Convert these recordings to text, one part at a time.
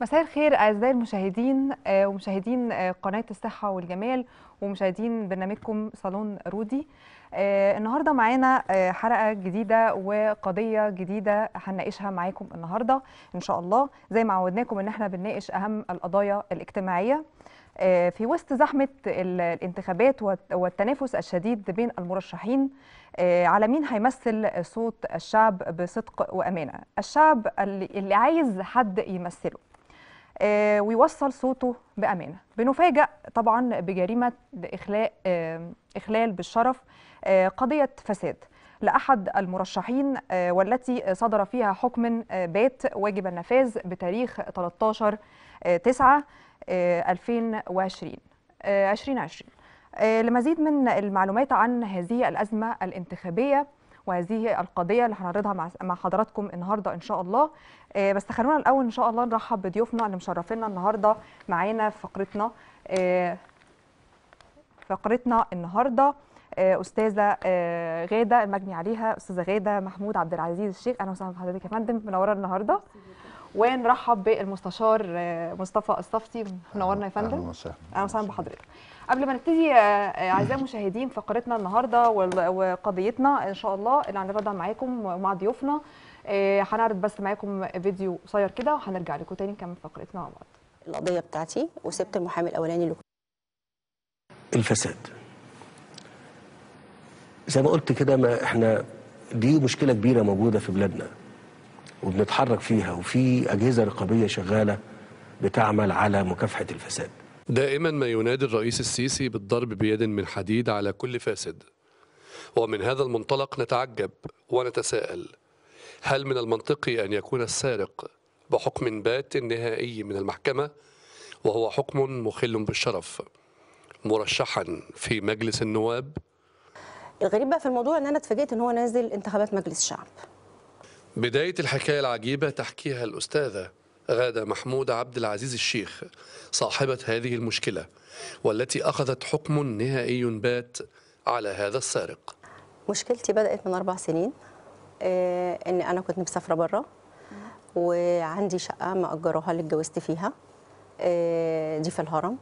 مساء الخير اعزائي المشاهدين آه، ومشاهدين آه، قناه الصحه والجمال ومشاهدين برنامجكم صالون رودي آه، النهارده معانا حلقه جديده وقضيه جديده هنناقشها معاكم النهارده ان شاء الله زي ما عودناكم ان احنا بنناقش اهم القضايا الاجتماعيه في وسط زحمه الانتخابات والتنافس الشديد بين المرشحين على مين هيمثل صوت الشعب بصدق وامانه الشعب اللي عايز حد يمثله آه، ويوصل صوته بامانه بنفاجئ طبعا بجريمه اخلاء آه، اخلال بالشرف آه، قضيه فساد لأحد المرشحين والتي صدر فيها حكم بات واجب النفاذ بتاريخ 13 9 2020 2020 لمزيد من المعلومات عن هذه الأزمة الانتخابية وهذه القضيه اللي هنعرضها مع حضراتكم النهارده ان شاء الله آه، بس خلونا الاول ان شاء الله نرحب بضيوفنا اللي مشرفينا النهارده معانا في فقرتنا آه، فقرتنا النهارده آه، استاذه غاده المجني عليها استاذه غاده محمود عبد العزيز الشيخ اهلا وسهلا بحضرتك يا فندم منوره النهارده ونرحب بالمستشار آه، مصطفى الصفتي منورنا يا فندم اهلا وسهلا اهلا وسهلا بحضرتك قبل ما نبتدي آه، آه، اعزائي المشاهدين فقرتنا النهارده وقضيتنا ان شاء الله اللي هنعرضها معاكم ومع ضيوفنا هنعرض بس معاكم فيديو قصير كده وهنرجع لكم تاني نكمل فقرتنا مع بعض القضيه بتاعتي وسبت المحامي الاولاني اللي الفساد زي ما قلت كده ما احنا دي مشكله كبيره موجوده في بلادنا وبنتحرك فيها وفي أجهزة رقابية شغالة بتعمل على مكافحة الفساد دائما ما ينادي الرئيس السيسي بالضرب بيد من حديد على كل فاسد ومن هذا المنطلق نتعجب ونتساءل هل من المنطقي أن يكون السارق بحكم بات نهائي من المحكمة وهو حكم مخل بالشرف مرشحا في مجلس النواب الغريب بقى في الموضوع ان انا اتفاجئت ان هو نازل انتخابات مجلس الشعب بداية الحكاية العجيبة تحكيها الأستاذة غادة محمود عبد العزيز الشيخ صاحبة هذه المشكلة والتي أخذت حكم نهائي بات على هذا السارق مشكلتي بدأت من أربع سنين آه، إن أنا كنت مسافرة برا وعندي شقة مأجراها اللي اتجوزت فيها آه، دي في الهرم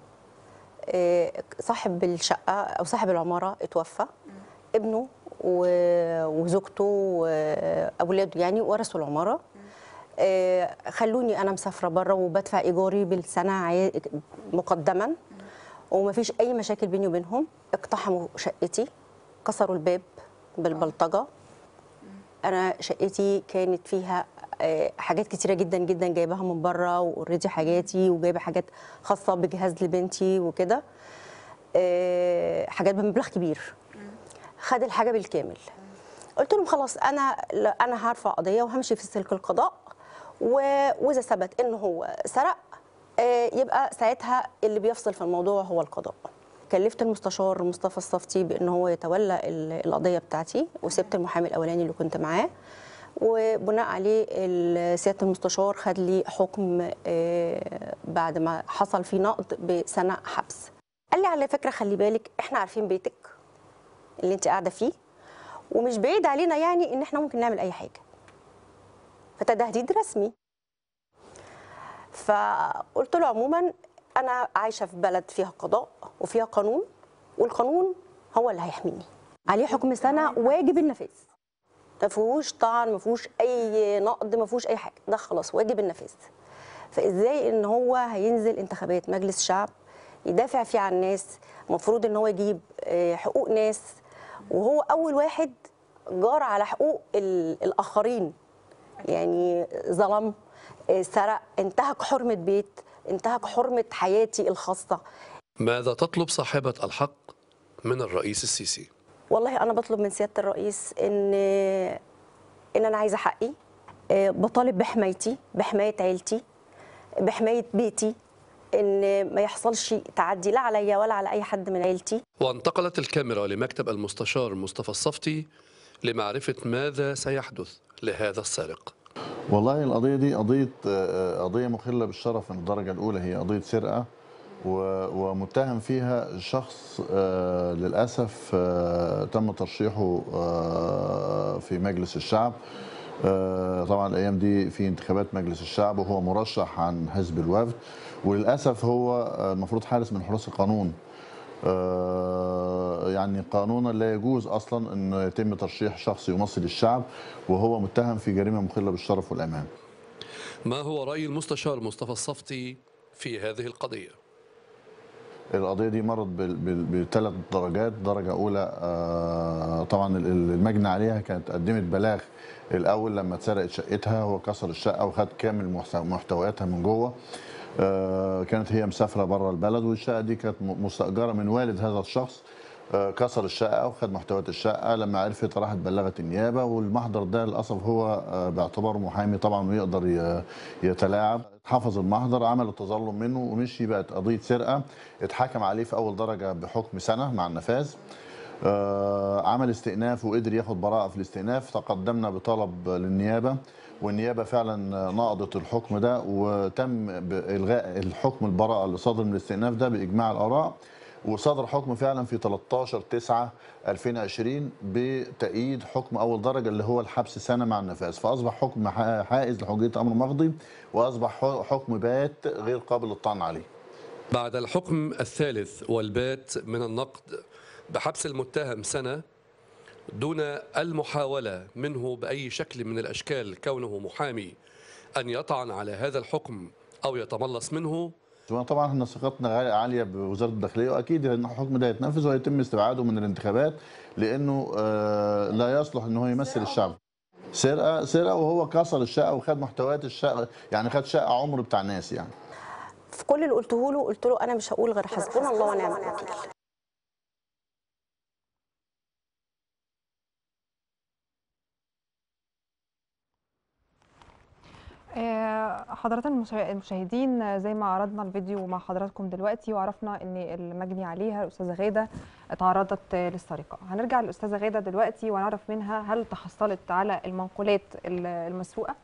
آه، صاحب الشقة أو صاحب العمارة اتوفى ابنه وزوجته واولاده يعني ورثوا العماره آه، خلوني انا مسافره بره وبدفع ايجاري بالسنه مقدما ومفيش اي مشاكل بيني وبينهم اقتحموا شقتي كسروا الباب بالبلطجه انا شقتي كانت فيها آه، حاجات كتيره جدا جدا جايباها من بره واوريدي حاجاتي وجايبه حاجات خاصه بجهاز لبنتي وكده آه، حاجات بمبلغ كبير خد الحاجه بالكامل قلت لهم خلاص انا انا هرفع قضيه وهمشي في سلك القضاء واذا ثبت ان هو سرق آه، يبقى ساعتها اللي بيفصل في الموضوع هو القضاء كلفت المستشار مصطفى الصفتي بان هو يتولى القضيه بتاعتي وسبت المحامي الاولاني اللي كنت معاه وبناء عليه سياده المستشار خد لي حكم آه، بعد ما حصل فيه نقض بسنه حبس قال لي على فكره خلي بالك احنا عارفين بيتك اللي انت قاعده فيه ومش بعيد علينا يعني ان احنا ممكن نعمل اي حاجه فتدهديد رسمي فقلت له عموما انا عايشه في بلد فيها قضاء وفيها قانون والقانون هو اللي هيحميني عليه حكم سنه واجب النفاذ ما فيهوش طعن ما فيهوش اي نقد ما فيهوش اي حاجه ده خلاص واجب النفاذ فازاي ان هو هينزل انتخابات مجلس شعب يدافع فيه عن الناس المفروض ان هو يجيب آه، حقوق ناس وهو اول واحد جار على حقوق الاخرين يعني ظلم آه، سرق انتهك حرمه بيت انتهك حرمه حياتي الخاصه ماذا تطلب صاحبه الحق من الرئيس السيسي والله انا بطلب من سياده الرئيس ان آه، ان انا عايزه حقي آه، بطالب بحمايتي بحمايه عيلتي بحمايه بيتي ان ما يحصلش تعدي لا عليا ولا على اي حد من عيلتي وانتقلت الكاميرا لمكتب المستشار مصطفى الصفتي لمعرفه ماذا سيحدث لهذا السارق والله القضيه دي قضيه آه، قضيه مخله بالشرف من الدرجه الاولى هي قضيه سرقه ومتهم فيها شخص آه، للاسف آه، تم ترشيحه في مجلس الشعب آه، طبعا الايام دي في انتخابات مجلس الشعب وهو مرشح عن حزب الوفد وللاسف هو آه، المفروض حارس من حراس القانون آه، يعني قانونا لا يجوز اصلا ان يتم ترشيح شخص يمثل الشعب وهو متهم في جريمه مخله بالشرف والامان ما هو راي المستشار مصطفى الصفتي في هذه القضيه القضيه دي مرت بثلاث درجات درجه اولى آه، طبعا المجني عليها كانت قدمت بلاغ الاول لما اتسرقت شقتها هو كسر الشقه وخد كامل محتوياتها من جوه آه، كانت هي مسافره بره البلد والشقه دي كانت مستاجره من والد هذا الشخص آه، كسر الشقه وخد محتويات الشقه لما عرفت راحت بلغت النيابه والمحضر ده للاسف هو آه، باعتباره محامي طبعا ويقدر يتلاعب حفظ المحضر عمل التظلم منه ومشي بقت قضيه سرقه اتحكم عليه في اول درجه بحكم سنه مع النفاذ آه، عمل استئناف وقدر ياخد براءه في الاستئناف تقدمنا بطلب للنيابه والنيابه فعلا نقضت الحكم ده وتم الغاء الحكم البراءه اللي صادر من الاستئناف ده باجماع الاراء وصدر حكم فعلا في 13 9 2020 بتأييد حكم أول درجة اللي هو الحبس سنة مع النفاذ فأصبح حكم حائز لحجية أمر مقضي وأصبح حكم بات غير قابل للطعن عليه بعد الحكم الثالث والبات من النقد بحبس المتهم سنة دون المحاولة منه بأي شكل من الأشكال كونه محامي أن يطعن على هذا الحكم أو يتملص منه طبعا احنا ثقتنا عاليه بوزاره الداخليه واكيد الحكم ده هيتنفذ وهيتم استبعاده من الانتخابات لانه آه، لا يصلح ان هو يمثل الشعب سرقه سرقه وهو كسر الشقه وخد محتويات الشقه يعني خد شقه عمر بتاع ناس يعني في كل اللي قلته له قلت له انا مش هقول غير حسبنا الله ونعم الوكيل آه، حضرات المشاهدين آه، زي ما عرضنا الفيديو مع حضراتكم دلوقتي وعرفنا ان المجني عليها الاستاذه غاده تعرضت للسرقه هنرجع للاستاذه غاده دلوقتي ونعرف منها هل تحصلت على المنقولات المسروقه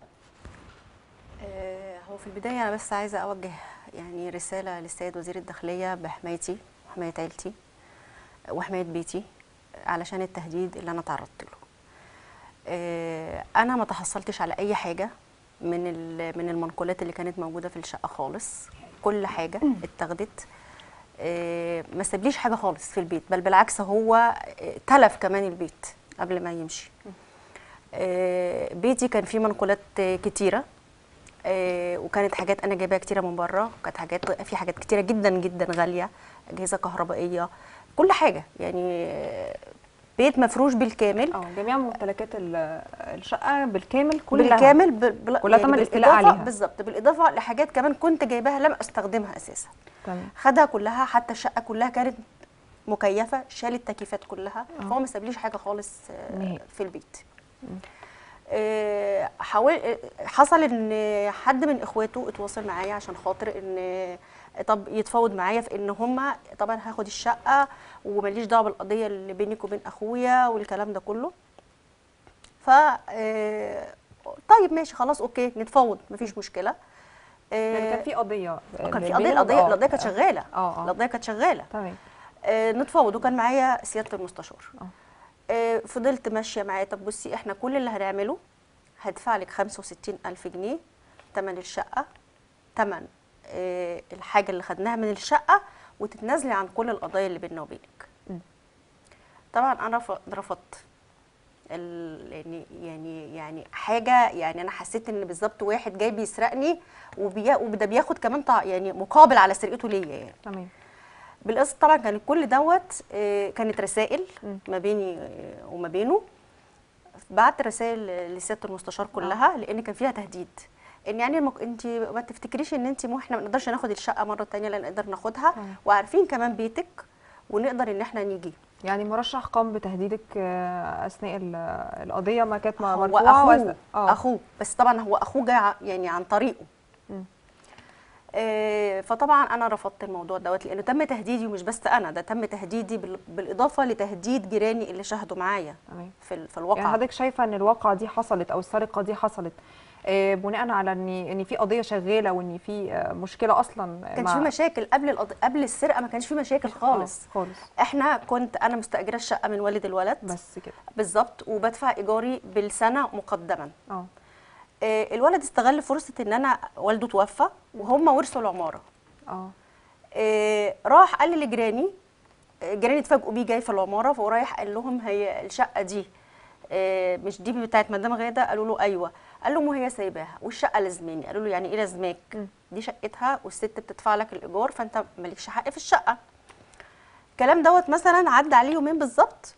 آه، هو في البدايه انا بس عايزه اوجه يعني رساله للسيد وزير الداخليه بحمايتي وحمايه عيلتي وحمايه بيتي علشان التهديد اللي انا تعرضت له انا ما تحصلتش على اي حاجه من من المنقولات اللي كانت موجوده في الشقه خالص كل حاجه اتاخدت آه، ما سابليش حاجه خالص في البيت بل بالعكس هو آه، تلف كمان البيت قبل ما يمشي آه، بيتي كان فيه منقولات كتيره وكانت حاجات انا جايباها كتيره من بره كانت حاجات في حاجات كتيره جدا جدا غاليه اجهزه كهربائيه كل حاجه يعني بيت مفروش بالكامل اه جميع ممتلكات الشقه بالكامل كلها بالكامل بل... كلها تم يعني الاستيلاء عليها بالظبط بالاضافه لحاجات كمان كنت جايباها لم استخدمها اساسا تمام خدها كلها حتى الشقه كلها كانت مكيفه شال التكييفات كلها أوه. فهو ما سابليش حاجه خالص آه، في البيت أه حاول آه، حصل ان حد من اخواته اتواصل معايا عشان خاطر ان آه، طب يتفاوض معايا في ان هم طبعا هاخد الشقه وماليش دعوه بالقضيه اللي بينك وبين اخويا والكلام ده كله ف آه، طيب ماشي خلاص اوكي نتفاوض مفيش مشكله آه، يعني كان في قضيه آه، كان يعني في قضيه القضيه القضيه كانت شغاله القضيه كانت شغاله تمام نتفاوض وكان معايا سياده المستشار اه فضلت ماشيه معاه طب بصي احنا كل اللي هنعمله هدفع لك 65000 جنيه ثمن الشقه ثمن الحاجه اللي خدناها من الشقه وتتنازلي عن كل القضايا اللي بيننا وبينك طبعا انا رفضت يعني يعني يعني حاجه يعني انا حسيت ان بالظبط واحد جاي بيسرقني وبي وده بياخد كمان يعني مقابل على سرقته ليا يعني تمام بالقصه طبعا كان كل دوت آه، كانت رسائل ما بيني آه، وما بينه بعت رسائل لسياده المستشار كلها آه. لان كان فيها تهديد ان يعني المك... انت ما تفتكريش ان انت مو احنا ما نقدرش ناخد الشقه مره ثانيه لا نقدر ناخدها وعارفين كمان بيتك ونقدر ان احنا نيجي يعني مرشح قام بتهديدك آه، اثناء القضيه ما كانت مرفوعه هو اخوه آه. اخوه بس طبعا هو اخوه جاء يعني عن طريقه آه، فطبعا انا رفضت الموضوع دوت لانه تم تهديدي ومش بس انا ده تم تهديدي بالاضافه لتهديد جيراني اللي شاهدوا معايا في في الواقعه يعني حضرتك شايفه ان الواقعه دي حصلت او السرقه دي حصلت آه، بناء على ان ان في قضيه شغاله وان في آه، مشكله اصلا ما كانش في مشاكل قبل القض... قبل السرقه ما كانش في مشاكل آه، خالص خالص احنا كنت انا مستاجره الشقه من والد الولد بس كده بالظبط وبدفع ايجاري بالسنه مقدما اه الولد استغل فرصه ان انا والده توفى وهم ورثوا العماره اه راح قال لجيراني جيراني اتفاجئوا بيه جاي في العماره فهو رايح قال لهم هي الشقه دي مش دي بتاعت مدام غاده قالوا له ايوه قال له ما هي سايباها والشقه لازماني قالوا له يعني ايه لازماك دي شقتها والست بتدفع لك الايجار فانت مالكش حق في الشقه الكلام دوت مثلا عدى عليه يومين بالظبط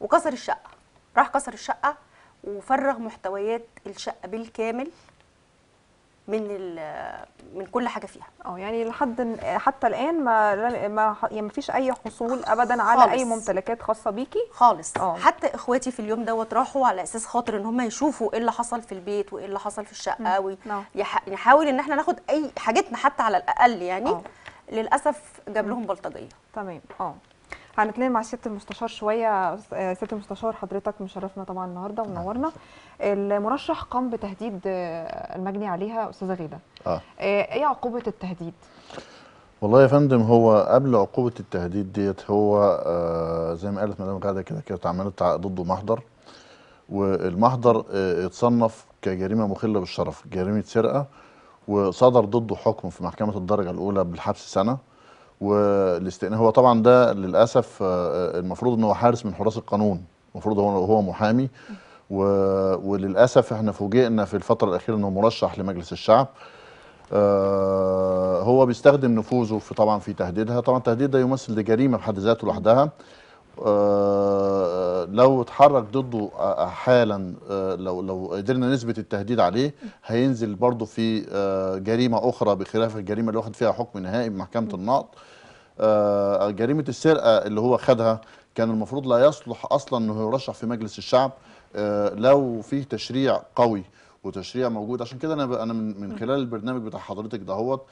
وكسر الشقه راح كسر الشقه وفرغ محتويات الشقه بالكامل من من كل حاجه فيها اه يعني لحد حتى الان ما ما يعني فيش اي حصول ابدا على خالص. اي ممتلكات خاصه بيكي خالص أوه. حتى اخواتي في اليوم دوت راحوا على اساس خاطر ان هم يشوفوا ايه اللي حصل في البيت وايه اللي حصل في الشقه ونحاول نعم. ان احنا ناخد اي حاجتنا حتى على الاقل يعني أوه. للاسف جاب لهم بلطجيه تمام اه هنتكلم مع سياده المستشار شويه سياده المستشار حضرتك مشرفنا طبعا النهارده ومنورنا المرشح قام بتهديد آه، المجني عليها استاذه غيده آه. آه. ايه عقوبه التهديد والله يا فندم هو قبل عقوبه التهديد ديت هو آه، زي ما قالت مدام غاده كده كده اتعملت ضده محضر والمحضر اتصنف كجريمه مخله بالشرف جريمه سرقه وصدر ضده حكم في محكمه الدرجه الاولى بالحبس سنه والاستئناف هو طبعا ده للاسف آه، آه، المفروض ان هو حارس من حراس القانون المفروض هو هو محامي و... وللاسف احنا فوجئنا في الفتره الاخيره انه مرشح لمجلس الشعب آه هو بيستخدم نفوذه في طبعا في تهديدها طبعا التهديد ده يمثل ده جريمه بحد ذاته لوحدها آه، لو اتحرك ضده آه، آه، حالا لو لو قدرنا نثبت التهديد عليه هينزل برضه في جريمه اخرى بخلاف الجريمه اللي واخد فيها حكم نهائي بمحكمه النقض جريمه السرقه اللي هو خدها كان المفروض لا يصلح اصلا انه يرشح في مجلس الشعب لو فيه تشريع قوي وتشريع موجود عشان كده انا انا من خلال البرنامج بتاع حضرتك دهوت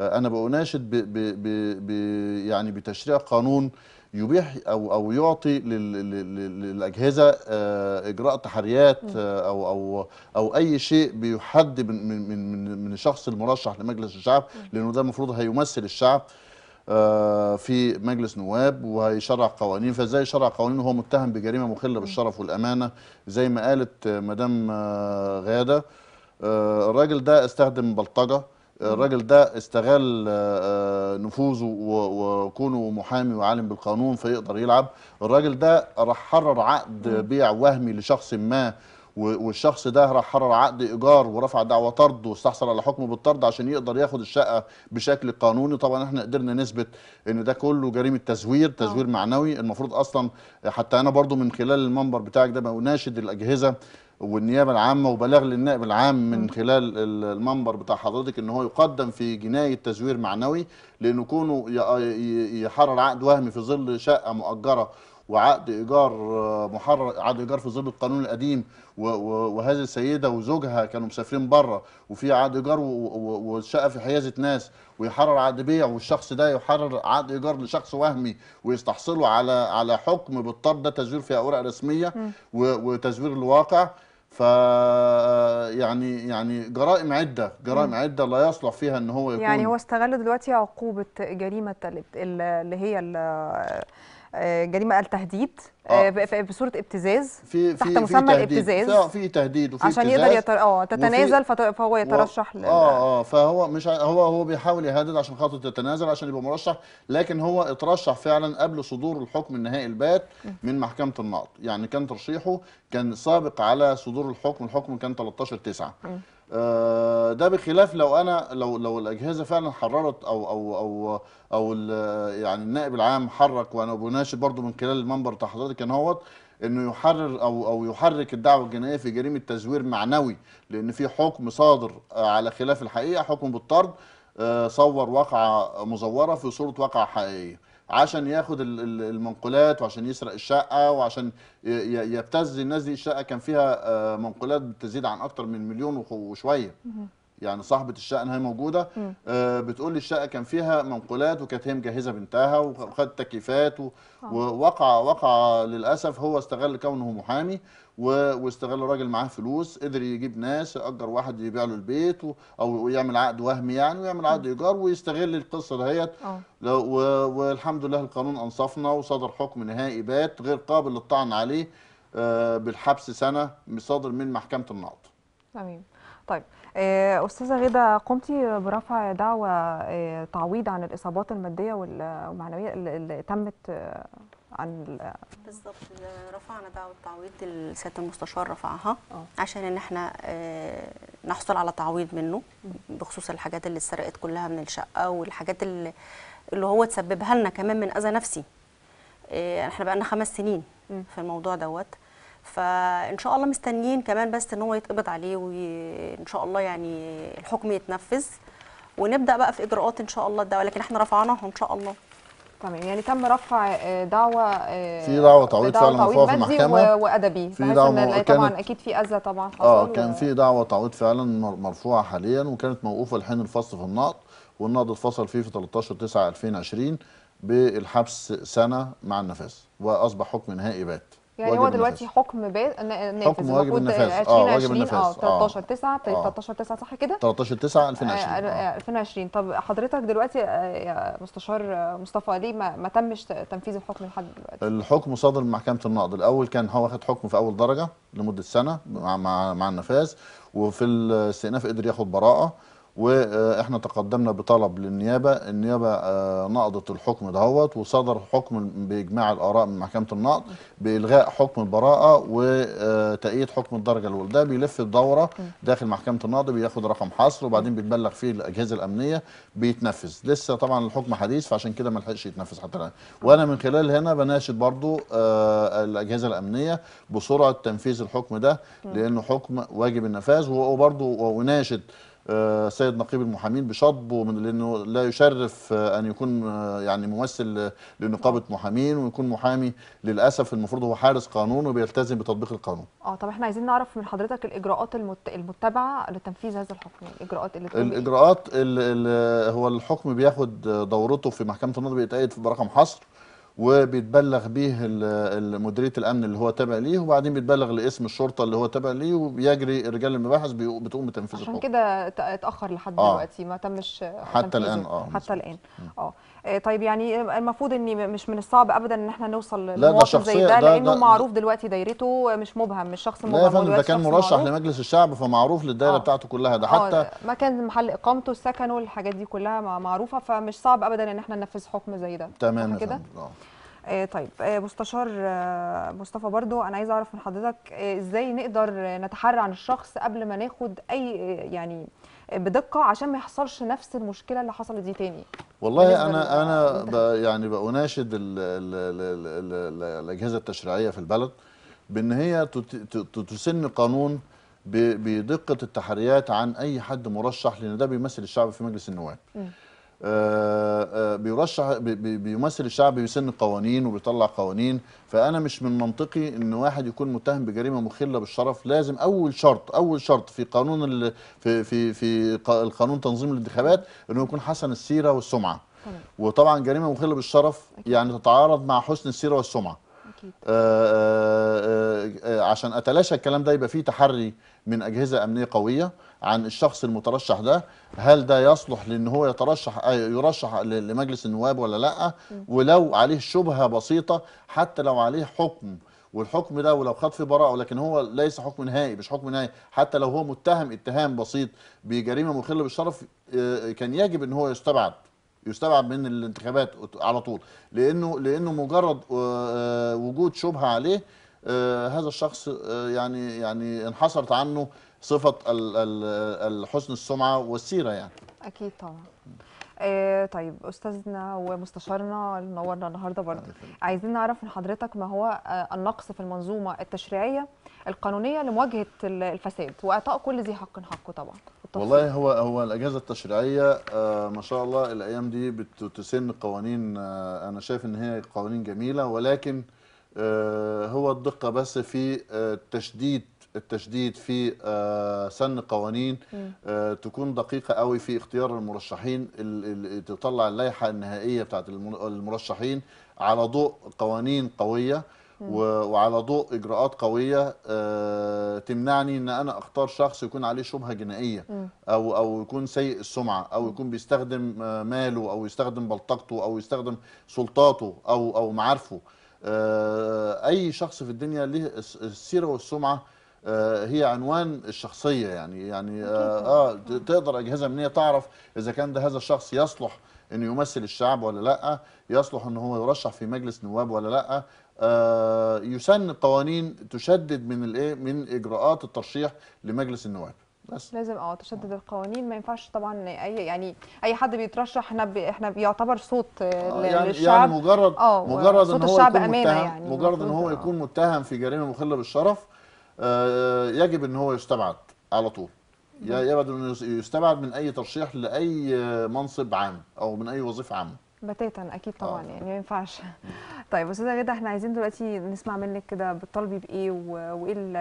انا بناشد ب ب ب يعني بتشريع قانون يبيح او او يعطي للاجهزه آه، اجراء تحريات آه، او او او اي شيء بيحد من من من من الشخص المرشح لمجلس الشعب لانه ده المفروض هيمثل الشعب آه، في مجلس نواب وهيشرع قوانين فازاي يشرع قوانين وهو متهم بجريمه مخله بالشرف والامانه زي ما قالت مدام غاده الراجل ده استخدم بلطجه الراجل ده استغل آه، آه، نفوذه وكونه محامي وعالم بالقانون فيقدر يلعب الراجل ده راح حرر عقد بيع وهمي لشخص ما والشخص ده راح حرر عقد ايجار ورفع دعوه طرد واستحصل على حكم بالطرد عشان يقدر ياخد الشقه بشكل قانوني طبعا احنا قدرنا نثبت ان ده كله جريمه تزوير تزوير آه. معنوي المفروض اصلا حتى انا برضو من خلال المنبر بتاعك ده بناشد الاجهزه والنيابه العامه وبلاغ للنائب العام من خلال المنبر بتاع حضرتك ان هو يقدم في جنايه تزوير معنوي لانه كونه يحرر عقد وهمي في ظل شقه مؤجره وعقد ايجار آه، محرر عقد ايجار في ظل القانون القديم وهذه السيده وزوجها كانوا مسافرين بره وفي عقد ايجار والشقه في حيازه ناس ويحرر عقد بيع والشخص ده يحرر عقد ايجار لشخص وهمي ويستحصله على على حكم بالطرد ده تزوير في اوراق رسميه وتزوير الواقع ف آه، يعني يعني جرائم عده جرائم م. عده لا يصلح فيها ان هو يعني يكون يعني هو استغل دلوقتي عقوبه جريمه اللي هي آه، جريمه قال تهديد آه. آه. بصوره ابتزاز في في تحت مسمى الابتزاز في تهديد وفي عشان يقدر يتر... اه تتنازل وفي... فهو يترشح و... اه اه فهو مش هو هو بيحاول يهدد عشان خاطر تتنازل عشان يبقى مرشح لكن هو اترشح فعلا قبل صدور الحكم النهائي البات من محكمه النقض يعني كان ترشيحه كان سابق على صدور الحكم الحكم كان 13 9 م. آه، ده بخلاف لو انا لو لو الاجهزه فعلا حررت او او او او يعني النائب العام حرك وانا بناشد برضو من خلال المنبر بتاع حضرتك كان هوت انه يحرر او او يحرك الدعوه الجنائيه في جريمه تزوير معنوي لان في حكم صادر على خلاف الحقيقه حكم بالطرد آه، صور واقعة مزورة في صورة واقعة حقيقية عشان ياخد المنقولات وعشان يسرق الشقة وعشان يبتز الناس دي الشقة كان فيها آه، منقولات بتزيد عن أكتر من مليون وشوية يعني صاحبه الشقه هي موجوده آه بتقول لي الشقه كان فيها منقولات وكانت هي مجهزه بنتها وخدت تكييفات آه. ووقع وقع للاسف هو استغل كونه محامي واستغل راجل معاه فلوس قدر يجيب ناس اجر واحد يبيع له البيت او يعمل عقد وهمي يعني ويعمل عقد آه. ايجار ويستغل القصه دهيت آه. والحمد لله القانون انصفنا وصدر حكم نهائي بات غير قابل للطعن عليه آه بالحبس سنه صادر من محكمه النقض تمام طيب آه، استاذه غدا قمتي برفع دعوى آه، تعويض عن الاصابات الماديه والمعنويه اللي تمت آه، عن بالظبط رفعنا دعوه تعويض سياده المستشار رفعها عشان ان احنا نحصل على تعويض منه بخصوص الحاجات اللي اتسرقت كلها من الشقه والحاجات اللي, اللي هو تسببها لنا كمان من اذى نفسي احنا بقى لنا خمس سنين في الموضوع دوت فان شاء الله مستنيين كمان بس ان هو يتقبض عليه وان شاء الله يعني الحكم يتنفذ ونبدا بقى في اجراءات ان شاء الله الدعوه لكن احنا رفعناها ان شاء الله تمام يعني تم رفع آه، دعوه آه، في دعوه تعويض فعلا مرفوعه في المحكمه وادبي في دعوه طبعا اكيد في اذى طبعا حصل اه كان في دعوه تعويض فعلا مرفوعه حاليا وكانت موقوفه لحين الفصل في النقد والنقد اتفصل فيه في 13 9 2020 بالحبس سنه مع النفاذ واصبح حكم نهائي بات يعني هو دلوقتي حكم با... نافذ حكم واجب النفاذ اه, آه، واجب النفاذ اه 13 9 13 9 صح كده 13 9 2020 آه 2020 آه، آه. طب حضرتك دلوقتي يا مستشار مصطفى ليه ما, ما تمش تنفيذ الحكم لحد دلوقتي الحكم صادر من محكمه النقض الاول كان هو واخد حكم في اول درجه لمده سنه مع مع, مع النفاذ وفي الاستئناف قدر ياخد براءه واحنا تقدمنا بطلب للنيابه النيابه آه، نقضت الحكم دهوت وصدر حكم باجماع الاراء من محكمه النقض بالغاء حكم البراءه وتأييد آه، حكم الدرجه الاولى ده بيلف الدوره داخل محكمه النقض بياخد رقم حصر وبعدين بيتبلغ فيه الاجهزه الامنيه بيتنفذ لسه طبعا الحكم حديث فعشان كده ما لحقش يتنفذ حتى الان وانا من خلال هنا بناشد برضو آه، الاجهزه الامنيه بسرعه تنفيذ الحكم ده لانه حكم واجب النفاذ وبرضو وناشد آه، سيد نقيب المحامين بشطبه لانه لا يشرف آه، ان يكون آه، يعني ممثل لنقابه محامين ويكون محامي للاسف المفروض هو حارس قانون وبيلتزم بتطبيق القانون. اه طب احنا عايزين نعرف من حضرتك الاجراءات المتبعه لتنفيذ هذا الحكم، يعني الاجراءات اللي إيه؟ الاجراءات اللي هو الحكم بياخد دورته في محكمه النظر بيتأيد برقم حصر وبيتبلغ به مديريه الامن اللي هو تابع ليه وبعدين بيتبلغ لاسم الشرطه اللي هو تابع ليه وبيجري رجال المباحث بتقوم بتنفيذ الحكم عشان كده اتاخر لحد آه. دلوقتي ما تمش حتى الان اه حتى الان اه آه، طيب يعني المفروض ان مش من الصعب ابدا ان احنا نوصل شخصية زي ده, ده لانه ده معروف دلوقتي دايرته مش مبهم مش شخص مبهم لا يا فندم ده كان مرشح معروف. لمجلس الشعب فمعروف للدايره آه. بتاعته كلها ده حتى آه مكان محل اقامته سكنه الحاجات دي كلها معروفه فمش صعب ابدا ان احنا ننفذ حكم زي ده تمام كده آه. آه طيب آه، مستشار مصطفى برضو انا عايز اعرف من حضرتك ازاي نقدر نتحرى عن الشخص قبل ما ناخد اي يعني بدقه عشان ما يحصلش نفس المشكله اللي حصلت دي تاني والله انا انا يعني بأناشد الاجهزه التشريعيه في البلد بان هي تسن قانون بدقه التحريات عن اي حد مرشح لان ده بيمثل الشعب في مجلس النواب آه، آه، بيرشح بيمثل الشعب بيسن قوانين وبيطلع قوانين فانا مش من منطقي ان واحد يكون متهم بجريمه مخله بالشرف لازم اول شرط اول شرط في قانون في في في القانون تنظيم الانتخابات انه يكون حسن السيره والسمعه وطبعا جريمه مخله بالشرف يعني تتعارض مع حسن السيره والسمعه آآ آآ آه، آه، آه، عشان اتلاشى الكلام ده يبقى فيه تحري من اجهزه امنيه قويه عن الشخص المترشح ده هل ده يصلح لان هو يترشح يرشح لمجلس النواب ولا لا ولو عليه شبهه بسيطه حتى لو عليه حكم والحكم ده ولو خد في براءه لكن هو ليس حكم نهائي مش حكم نهائي حتى لو هو متهم اتهام بسيط بجريمه مخله بالشرف كان يجب ان هو يستبعد يستبعد من الانتخابات على طول لانه لانه مجرد آه، آه، وجود شبهه عليه آه، هذا الشخص يعني يعني انحصرت عنه صفه حسن السمعه والسيره يعني اكيد طبعا طيب استاذنا ومستشارنا اللي نورنا النهارده برضه عايزين نعرف من حضرتك ما هو النقص في المنظومه التشريعيه القانونيه لمواجهه الفساد واعطاء كل ذي حق حقه طبعا والله هو هو الاجهزه التشريعيه آه ما شاء الله الايام دي بتسن قوانين آه انا شايف ان هي قوانين جميله ولكن آه هو الدقه بس في التشديد آه، التشديد في آه، سن قوانين آه، تكون دقيقه قوي في اختيار المرشحين اللي تطلع اللائحه النهائيه بتاعت المرشحين على ضوء قوانين قويه وعلى ضوء اجراءات قويه آه، تمنعني ان انا اختار شخص يكون عليه شبهه جنائيه او او يكون سيء السمعه او يكون بيستخدم آه، ماله او يستخدم بلطجته او يستخدم سلطاته او او معارفه آه، اي شخص في الدنيا ليه السيره والسمعه هي عنوان الشخصيه يعني يعني اه تقدر اجهزه امنيه تعرف اذا كان ده هذا الشخص يصلح انه يمثل الشعب ولا لا يصلح ان هو يرشح في مجلس نواب ولا لا آه، يسن قوانين تشدد من الايه من اجراءات الترشيح لمجلس النواب بس لازم اه تشدد القوانين ما ينفعش طبعا اي يعني اي حد بيترشح احنا بي احنا بيعتبر صوت آه، آه، يعني، للشعب يعني مجرد اه مجرد صوت ان هو الشعب امانه يعني مجرد ان هو يكون متهم في جريمه مخله بالشرف يجب ان هو يستبعد على طول يبدو نعم. انه يستبعد من اي ترشيح لاي منصب عام او من اي وظيفه عامه بتاتا اكيد طبعا آه. يعني ما ينفعش طيب استاذه غدا احنا عايزين دلوقتي نسمع منك كده بتطالبي بايه وايه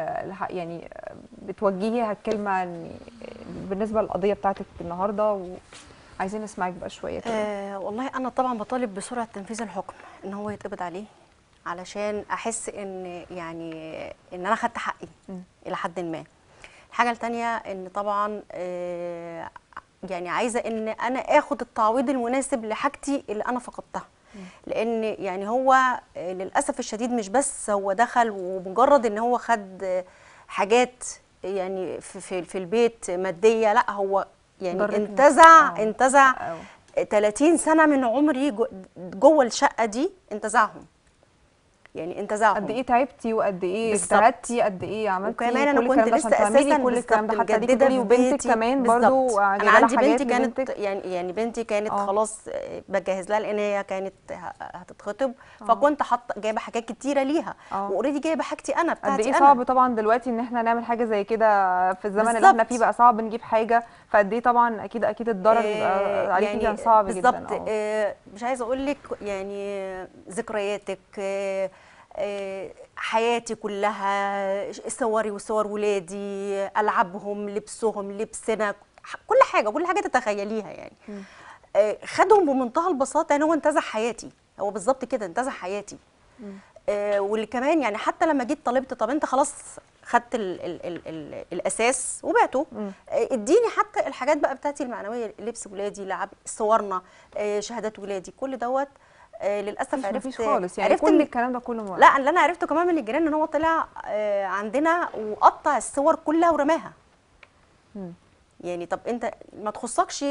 يعني بتوجهيها الكلمه يعني بالنسبه للقضيه بتاعتك النهارده عايزين نسمعك بقى شويه كده آه والله انا طبعا بطالب بسرعه تنفيذ الحكم ان هو يتقبض عليه علشان احس ان يعني ان انا خدت حقي الى حد ما الحاجه الثانيه ان طبعا آه يعني عايزه ان انا اخد التعويض المناسب لحاجتي اللي انا فقدتها لان يعني هو للاسف الشديد مش بس هو دخل ومجرد ان هو خد حاجات يعني في, في البيت ماديه لا هو يعني انتزع آه. انتزع 30 سنه من عمري جوه الشقه دي انتزعهم يعني انتزعهم قد ايه تعبتي وقد ايه استعدتي قد ايه عملتي وكمان انا كنت لسه اساسا كل الكلام ده حتى دي وبنتك كمان برضو انا عندي بنتي كانت يعني يعني بنتي كانت أوه. خلاص آه، بجهز لها لان هي كانت هتتخطب أوه. فكنت حاطه جايبه حاجات كتيره ليها آه. واوريدي جايبه حاجتي انا بتاعتي قد ايه صعب طبعا دلوقتي ان احنا نعمل حاجه زي كده في الزمن بالزبط. اللي احنا فيه بقى صعب نجيب حاجه فقد ايه طبعا اكيد اكيد الضرر بيبقى آه، عليكي يعني كان صعب جدا بالظبط مش عايزه اقول لك يعني ذكرياتك حياتي كلها صوري وصور ولادي العابهم لبسهم لبسنا كل حاجه كل حاجه تتخيليها يعني آه، خدهم بمنتهى البساطه يعني هو انتزع حياتي هو بالظبط كده انتزع حياتي آه، واللي كمان يعني حتى لما جيت طلبت طب انت خلاص خدت الـ الـ الـ الـ الاساس وبعته آه، اديني حتى الحاجات بقى بتاعتي المعنويه لبس ولادي لعب صورنا شهادات ولادي كل دوت آه، للاسف عرفت مفيش خالص يعني عرفت كل الكلام ده كله مرة. لا اللي انا عرفته كمان من الجيران ان هو طلع آه، عندنا وقطع الصور كلها ورماها يعني طب انت ما تخصكش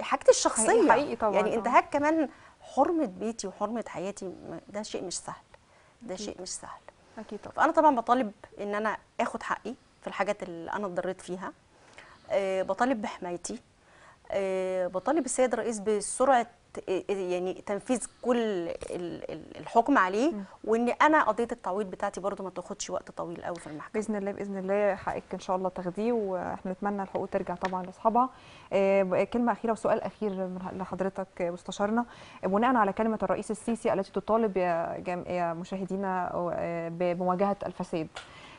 حاجتي الشخصيه حقيقي, حقيقي طبعا يعني انتهاك كمان حرمه بيتي وحرمه حياتي ده شيء مش سهل ده شيء مش سهل اكيد طبعا فانا طبعا بطالب ان انا اخد حقي في الحاجات اللي انا اتضريت فيها آه، بطالب بحمايتي بطالب السيد الرئيس بسرعه إيه- إيه- يعني تنفيذ كل الحكم عليه وان انا قضيه التعويض بتاعتي برده ما تاخدش وقت طويل قوي في المحكمه باذن الله باذن الله حقك ان شاء الله تاخديه واحنا نتمنى الحقوق ترجع طبعا لاصحابها آه، كلمه اخيره وسؤال اخير لحضرتك مستشارنا بناء على كلمه الرئيس السيسي التي تطالب يا مشاهدينا آه، بمواجهه الفساد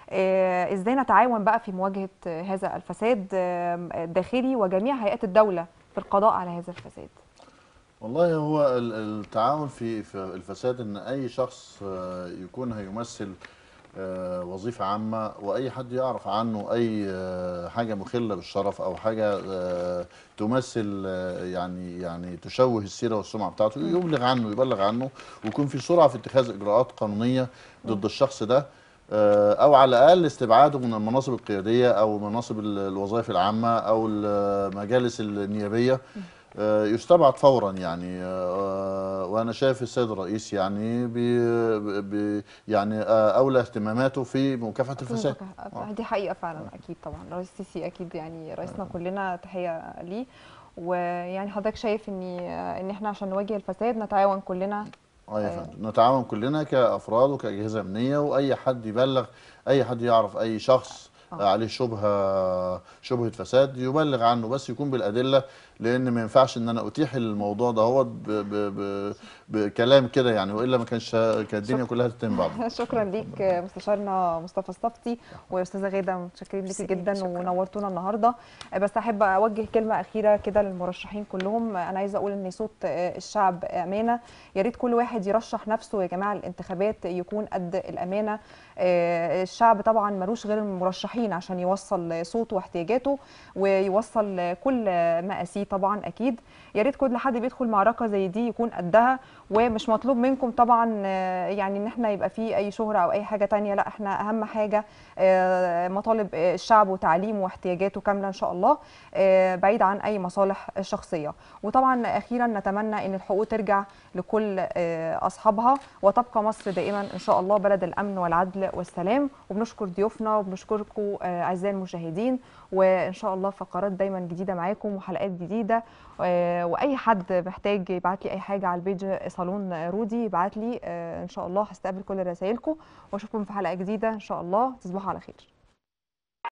آه، ازاي نتعاون بقى في مواجهه هذا الفساد الداخلي وجميع هيئات الدوله في القضاء على هذا الفساد والله هو التعاون في الفساد ان اي شخص آه، يكون هيمثل آه، وظيفة عامة وأي حد يعرف عنه أي آه، حاجة مخلة بالشرف أو حاجة تمثل يعني يعني تشوه السيرة والسمعة بتاعته يبلغ عنه يبلغ عنه ويكون في سرعة في اتخاذ إجراءات قانونية ضد الشخص ده او على الاقل استبعاده من المناصب القياديه او مناصب الوظائف العامه او المجالس النيابيه آه، يستبعد فورا يعني آه، آه، وانا شايف السيد الرئيس يعني بي بي يعني اولى اهتماماته في مكافحه الفساد دي حقيقه فعلا اكيد طبعا الرئيس السيسي اكيد يعني رئيسنا كلنا تحيه ليه ويعني حضرتك شايف ان ان احنا عشان نواجه الفساد نتعاون كلنا اه يا فندم نتعاون كلنا كافراد وكاجهزه امنيه واي حد يبلغ اي حد يعرف اي شخص عليه شبهه شبهه فساد يبلغ عنه بس يكون بالادله لان ما ينفعش ان انا اتيح الموضوع ده دهوت بكلام كده يعني والا ما كانش كانت الدنيا كلها تتم بعض شكرا ليك مستشارنا مصطفى الصفتي واستاذه غاده متشكرين ليكي جدا ونورتونا النهارده بس احب اوجه كلمه اخيره كده للمرشحين كلهم انا عايزه اقول ان صوت الشعب امانه يا ريت كل واحد يرشح نفسه يا جماعه الانتخابات يكون قد الامانه آه، الشعب طبعا ملوش غير المرشحين عشان يوصل صوته واحتياجاته ويوصل كل مقاسيه طبعا اكيد يا ريت كل حد بيدخل معركه زي دي يكون قدها ومش مطلوب منكم طبعا آه، يعني ان احنا يبقى في اي شهره او اي حاجه ثانيه لا احنا اهم حاجه آه، مطالب آه، الشعب وتعليمه واحتياجاته كامله ان شاء الله بعيد عن اي مصالح شخصيه وطبعا اخيرا نتمنى ان الحقوق ترجع لكل اصحابها وتبقى مصر دائما ان شاء الله بلد الامن والعدل والسلام وبنشكر ضيوفنا وبنشكركم اعزائي المشاهدين وان شاء الله فقرات دايما جديده معاكم وحلقات جديده آه، واي حد محتاج يبعت لي اي حاجه على البيج صالون رودي يبعت لي آه، ان شاء الله هستقبل كل رسائلكم واشوفكم في حلقه جديده ان شاء الله تصبحوا على خير